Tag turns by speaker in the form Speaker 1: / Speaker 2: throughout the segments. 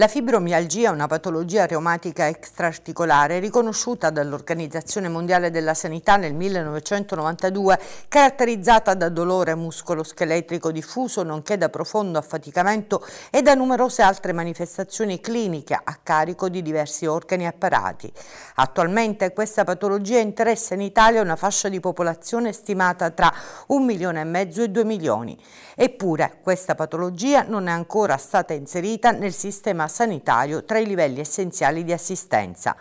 Speaker 1: La fibromialgia è una patologia reumatica extraarticolare riconosciuta dall'Organizzazione Mondiale della Sanità nel 1992, caratterizzata da dolore muscoloscheletrico diffuso, nonché da profondo affaticamento e da numerose altre manifestazioni cliniche a carico di diversi organi e apparati. Attualmente questa patologia interessa in Italia una fascia di popolazione stimata tra un milione e mezzo e due milioni. Eppure questa patologia non è ancora stata inserita nel sistema sanitario tra i livelli essenziali di assistenza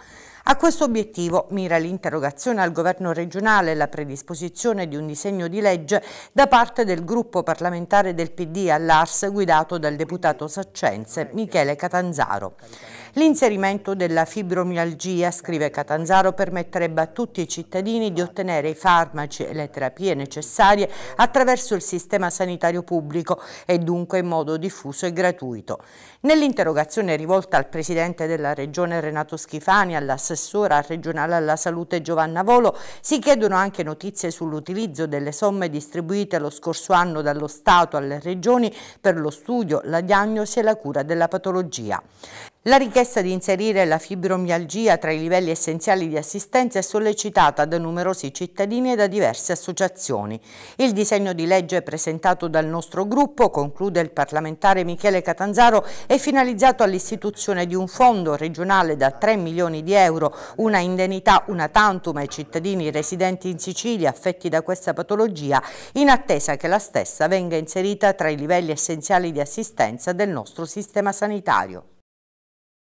Speaker 1: a questo obiettivo mira l'interrogazione al governo regionale e la predisposizione di un disegno di legge da parte del gruppo parlamentare del PD all'Ars guidato dal deputato saccense Michele Catanzaro. L'inserimento della fibromialgia, scrive Catanzaro, permetterebbe a tutti i cittadini di ottenere i farmaci e le terapie necessarie attraverso il sistema sanitario pubblico e dunque in modo diffuso e gratuito. Nell'interrogazione rivolta al Presidente della Regione Renato Schifani, all'assessore assessora regionale alla salute Giovanna Volo, si chiedono anche notizie sull'utilizzo delle somme distribuite lo scorso anno dallo Stato alle regioni per lo studio, la diagnosi e la cura della patologia. La richiesta di inserire la fibromialgia tra i livelli essenziali di assistenza è sollecitata da numerosi cittadini e da diverse associazioni. Il disegno di legge presentato dal nostro gruppo, conclude il parlamentare Michele Catanzaro, è finalizzato all'istituzione di un fondo regionale da 3 milioni di euro, una indennità una tantum ai cittadini residenti in Sicilia affetti da questa patologia, in attesa che la stessa venga inserita tra i livelli essenziali di assistenza del nostro sistema sanitario.